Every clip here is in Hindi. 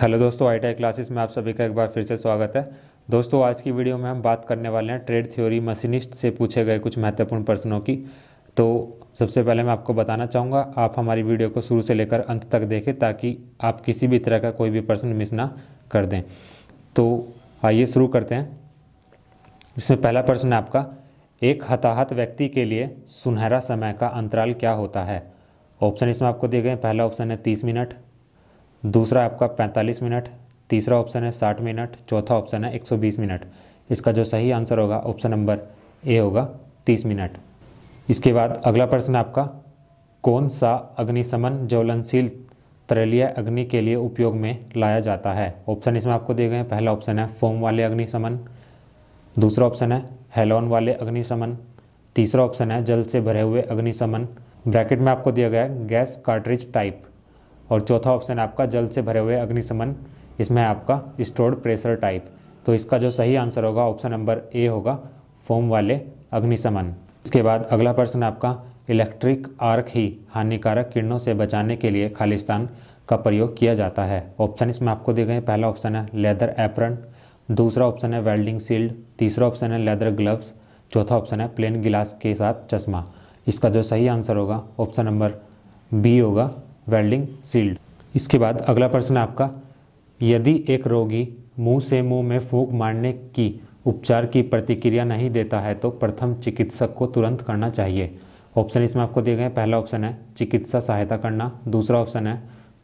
हेलो दोस्तों आई टी क्लासेस में आप सभी का एक बार फिर से स्वागत है दोस्तों आज की वीडियो में हम बात करने वाले हैं ट्रेड थ्योरी मशीनिस्ट से पूछे गए कुछ महत्वपूर्ण प्रश्नों की तो सबसे पहले मैं आपको बताना चाहूँगा आप हमारी वीडियो को शुरू से लेकर अंत तक देखें ताकि आप किसी भी तरह का कोई भी प्रश्न मिस ना कर दें तो आइए शुरू करते हैं इसमें पहला प्रश्न है आपका एक हताहत व्यक्ति के लिए सुनहरा समय का अंतराल क्या होता है ऑप्शन इसमें आपको दिए गए पहला ऑप्शन है तीस मिनट दूसरा आपका 45 मिनट तीसरा ऑप्शन है 60 मिनट चौथा ऑप्शन है 120 मिनट इसका जो सही आंसर होगा ऑप्शन नंबर ए होगा 30 मिनट इसके बाद अगला प्रश्न आपका कौन सा अग्निशमन ज्वलनशील तरलीय अग्नि के लिए उपयोग में लाया जाता है ऑप्शन इसमें आपको दिए गए हैं पहला ऑप्शन है फोम वाले अग्निशमन दूसरा ऑप्शन है हेलोन वाले अग्निशमन तीसरा ऑप्शन है जल से भरे हुए अग्निशमन ब्रैकेट में आपको दिया गया है गैस कार्ट्रिज टाइप और चौथा ऑप्शन आपका जल से भरे हुए अग्निशमन इसमें आपका स्टोर्ड प्रेशर टाइप तो इसका जो सही आंसर होगा ऑप्शन नंबर ए होगा फोम वाले अग्निशमन इसके बाद अगला प्रश्न आपका इलेक्ट्रिक आर्क ही हानिकारक किरणों से बचाने के लिए खालिस्तान का प्रयोग किया जाता है ऑप्शन इसमें आपको दिए गए पहला ऑप्शन है लेदर एप्रन दूसरा ऑप्शन है वेल्डिंग सील्ड तीसरा ऑप्शन है लेदर ग्लव्स चौथा ऑप्शन है प्लेन गिलास के साथ चश्मा इसका जो सही आंसर होगा ऑप्शन नंबर बी होगा वेल्डिंग सील्ड इसके बाद अगला प्रश्न आपका यदि एक रोगी मुंह से मुंह में फूंक मारने की उपचार की प्रतिक्रिया नहीं देता है तो प्रथम चिकित्सक को तुरंत करना चाहिए ऑप्शन इसमें आपको दिए गए पहला ऑप्शन है चिकित्सा सहायता करना दूसरा ऑप्शन है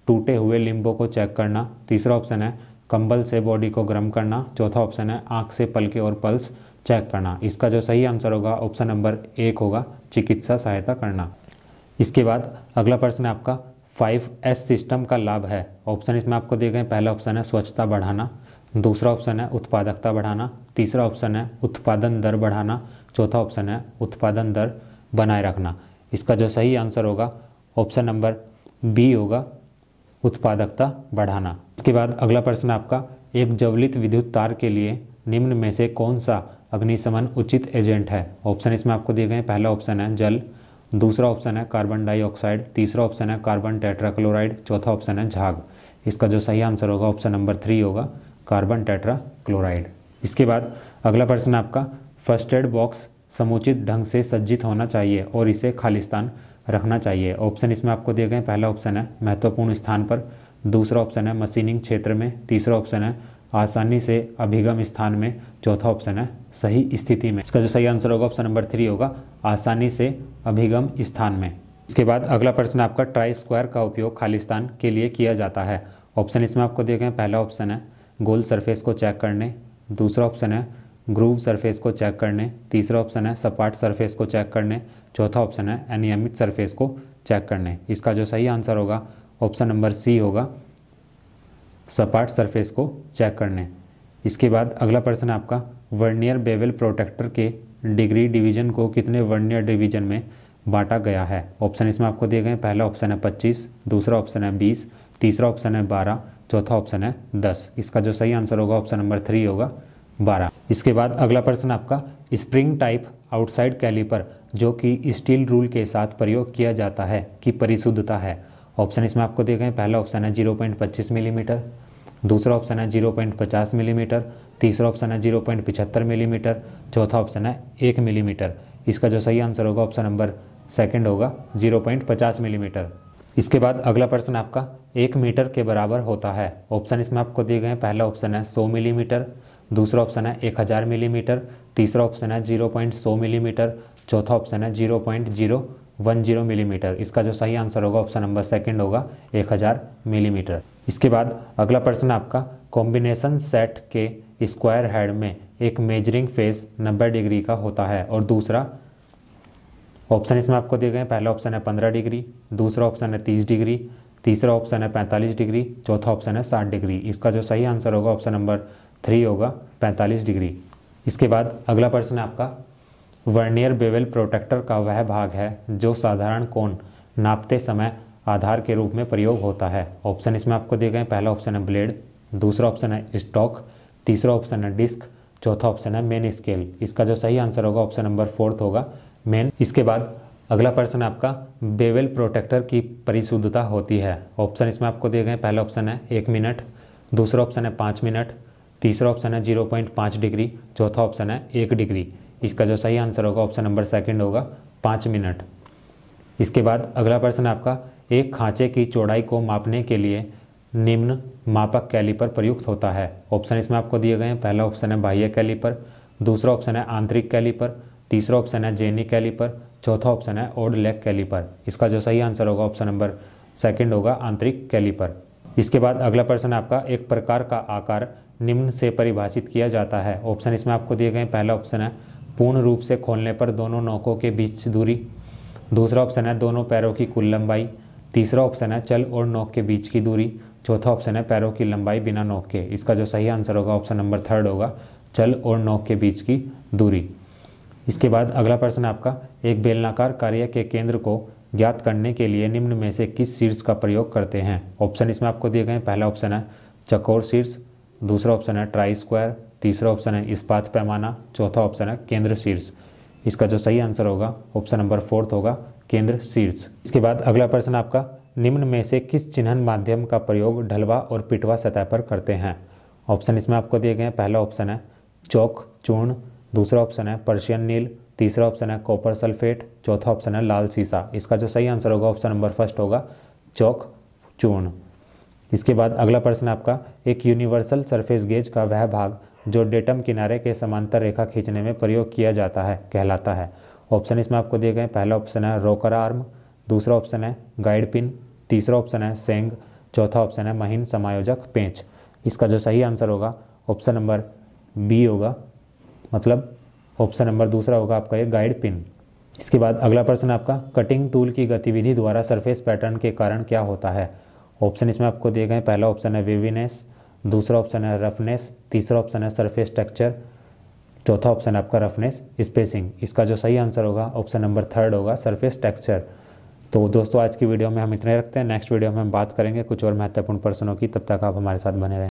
टूटे हुए लिम्बों को चेक करना तीसरा ऑप्शन है कंबल से बॉडी को गर्म करना चौथा ऑप्शन है आँख से पलके और पल्स चेक करना इसका जो सही आंसर होगा ऑप्शन नंबर एक होगा चिकित्सा सहायता करना इसके बाद अगला प्रश्न आपका फाइव एस सिस्टम का लाभ है ऑप्शन इसमें आपको दिए गए पहला ऑप्शन है स्वच्छता बढ़ाना दूसरा ऑप्शन है उत्पादकता बढ़ाना तीसरा ऑप्शन है उत्पादन दर बढ़ाना चौथा ऑप्शन है उत्पादन दर बनाए रखना इसका जो सही आंसर होगा ऑप्शन नंबर बी होगा उत्पादकता बढ़ाना इसके बाद अगला प्रश्न आपका एक जवलित विद्युत तार के लिए निम्न में से कौन सा अग्निशमन उचित एजेंट है ऑप्शन इसमें आपको दिए गए पहला ऑप्शन है जल दूसरा ऑप्शन है कार्बन डाइऑक्साइड तीसरा ऑप्शन है कार्बन टेट्राक्लोराइड चौथा ऑप्शन है झाग इसका जो सही आंसर होगा ऑप्शन नंबर थ्री होगा कार्बन टेट्राक्लोराइड इसके बाद अगला प्रश्न आपका फर्स्ट एड बॉक्स समुचित ढंग से सज्जित होना चाहिए और इसे खाली स्थान रखना चाहिए ऑप्शन इसमें आपको दिए गए पहला ऑप्शन है महत्वपूर्ण स्थान पर दूसरा ऑप्शन है मशीनिंग क्षेत्र में तीसरा ऑप्शन है आसानी से अभिगम स्थान में चौथा ऑप्शन है सही स्थिति में इसका जो सही आंसर होगा ऑप्शन नंबर थ्री होगा आसानी से अभिगम स्थान में इसके बाद अगला प्रश्न आपका ट्राई स्क्वायर का उपयोग खालिस्तान के लिए किया जाता है ऑप्शन इसमें आपको देखें पहला ऑप्शन है गोल सरफेस को चेक करने दूसरा ऑप्शन है ग्रूव सरफेस को चेक करने तीसरा ऑप्शन है सपाट सरफेस को चेक करने चौथा ऑप्शन है अनियमित सरफेस को चेक करने इसका जो सही आंसर होगा ऑप्शन नंबर सी होगा सपाट सरफेस को चेक करने इसके बाद अगला प्रश्न आपका वर्नियर बेवल प्रोटेक्टर के डिग्री डिवीजन को कितने वर्नियर डिवीजन में बांटा गया है ऑप्शन इसमें आपको दिए गए पहला ऑप्शन है पच्चीस दूसरा ऑप्शन है बीस तीसरा ऑप्शन है बारह चौथा ऑप्शन है दस इसका जो सही आंसर होगा ऑप्शन नंबर थ्री होगा बारह इसके बाद अगला प्रश्न आपका स्प्रिंग टाइप आउटसाइड कैलिपर जो कि स्टील रूल के साथ प्रयोग किया जाता है की परिशुद्धता है ऑप्शन इसमें आपको दिए गए पहला ऑप्शन है जीरो पॉइंट पच्चीस मिलीमीटर दूसरा ऑप्शन है जीरो पॉइंट पचास मिलीमीटर तीसरा ऑप्शन है जीरो पॉइंट पिछहत्तर मिलीमीटर चौथा ऑप्शन है एक मिलीमीटर इसका जो सही आंसर होगा ऑप्शन नंबर सेकेंड होगा जीरो पॉइंट पचास मिलीमीटर इसके बाद अगला प्रश्न आपका एक मीटर के बराबर होता है ऑप्शन इसमें आपको दिए गए पहला ऑप्शन है सौ मिलीमीटर दूसरा ऑप्शन है एक हज़ार मिलीमीटर तीसरा ऑप्शन है जीरो पॉइंट सौ मिलीमीटर चौथा ऑप्शन है zero point zero one zero millimetre इसका जो सही आंसर होगा ऑप्शन नंबर सेकंड होगा एक हज़ार मिलीमीटर इसके बाद अगला प्रश्न आपका कॉम्बिनेशन सेट के स्क्वायर हेड में एक मेजरिंग फेस 90 डिग्री का होता है और दूसरा ऑप्शन इसमें आपको दिए गए हैं पहला ऑप्शन है 15 डिग्री दूसरा ऑप्शन है 30 डिग्री तीसरा ऑप्शन है 45 डिग्री चौथा ऑप्शन है 60 डिग्री इसका जो सही आंसर होगा ऑप्शन नंबर थ्री होगा 45 डिग्री इसके बाद अगला प्रश्न है आपका वर्नियर बेवेल प्रोटेक्टर का वह भाग है जो साधारण कोण नापते समय आधार के रूप में प्रयोग होता है ऑप्शन इसमें आपको दिए गए पहला ऑप्शन है ब्लेड दूसरा ऑप्शन है स्टॉक तीसरा ऑप्शन है डिस्क चौथा ऑप्शन है मेन स्केल इसका जो सही आंसर होगा ऑप्शन नंबर फोर्थ होगा मेन इसके बाद अगला प्रश्न आपका बेवेल प्रोटेक्टर की परिशुद्धता होती है ऑप्शन इसमें आपको दिए गए पहला ऑप्शन है एक मिनट दूसरा ऑप्शन है पाँच मिनट तीसरा ऑप्शन है जीरो पॉइंट पाँच डिग्री चौथा ऑप्शन है एक डिग्री इसका जो सही आंसर होगा ऑप्शन नंबर सेकंड होगा पाँच मिनट इसके बाद अगला प्रश्न आपका एक खांचे की चौड़ाई को मापने के लिए निम्न मापक कैलीपर प्रयुक्त होता है ऑप्शन इसमें आपको दिए गए हैं पहला ऑप्शन है बाह्य कैलीपर दूसरा ऑप्शन है आंतरिक कैलीपर तीसरा ऑप्शन है जेनी कैलीपर चौथा ऑप्शन है ओड लेग कैलीपर इसका जो सही आंसर होगा ऑप्शन नंबर सेकंड होगा आंतरिक कैलीपर इसके बाद अगला प्रश्न आपका एक प्रकार का आकार निम्न से परिभाषित किया जाता है ऑप्शन इसमें आपको दिए गए पहला ऑप्शन है पूर्ण रूप से खोलने पर दोनों नौकों के बीच दूरी दूसरा ऑप्शन है दोनों पैरों की कुल लंबाई तीसरा ऑप्शन है चल और नोक के बीच की दूरी चौथा ऑप्शन है पैरों की लंबाई बिना नोक के इसका जो सही आंसर होगा ऑप्शन नंबर थर्ड होगा चल और नोक के बीच की दूरी इसके बाद अगला प्रश्न आपका एक बेलनाकार कार्य के केंद्र को ज्ञात करने के लिए निम्न में से किस शीर्ष का प्रयोग करते हैं ऑप्शन इसमें आपको दिए गए पहला ऑप्शन है चकोर शीर्ष दूसरा ऑप्शन है ट्राई स्क्वायर तीसरा ऑप्शन है इस्पात पैमाना चौथा ऑप्शन है केंद्र शीर्ष इसका जो सही आंसर होगा ऑप्शन नंबर फोर्थ होगा केंद्र शीर्ष इसके बाद अगला प्रश्न आपका निम्न में से किस चिन्हन माध्यम का प्रयोग ढलवा और पिटवा सतह पर करते हैं ऑप्शन इसमें आपको दिए गए हैं पहला ऑप्शन है चौक चूर्ण दूसरा ऑप्शन है पर्शियन नील तीसरा ऑप्शन है कॉपर सल्फेट चौथा ऑप्शन है लाल सीसा इसका जो सही आंसर होगा ऑप्शन नंबर फर्स्ट होगा चौक चूर्ण इसके बाद अगला प्रश्न आपका एक यूनिवर्सल सरफेस गेज का वह भाग जो डेटम किनारे के समांतर रेखा खींचने में प्रयोग किया जाता है कहलाता है ऑप्शन इसमें आपको दिए गए पहला ऑप्शन है रोकर आर्म दूसरा ऑप्शन है गाइड पिन तीसरा ऑप्शन है सेंग चौथा ऑप्शन है महीन समायोजक पेंच इसका जो सही आंसर होगा ऑप्शन नंबर बी होगा मतलब ऑप्शन नंबर दूसरा होगा आपका ये गाइड पिन इसके बाद अगला प्रश्न आपका कटिंग टूल की गतिविधि द्वारा सरफेस पैटर्न के कारण क्या होता है ऑप्शन इसमें आपको दिए गए पहला ऑप्शन है वेविनेस दूसरा ऑप्शन है रफनेस तीसरा ऑप्शन है सरफेस स्ट्रक्चर चौथा ऑप्शन है आपका रफनेस स्पेसिंग इसका जो सही आंसर होगा ऑप्शन नंबर थर्ड होगा सरफेस टेक्स्चर तो दोस्तों आज की वीडियो में हम इतने रखते हैं नेक्स्ट वीडियो में हम बात करेंगे कुछ और महत्वपूर्ण प्रश्नों की तब तक आप हमारे साथ बने रहें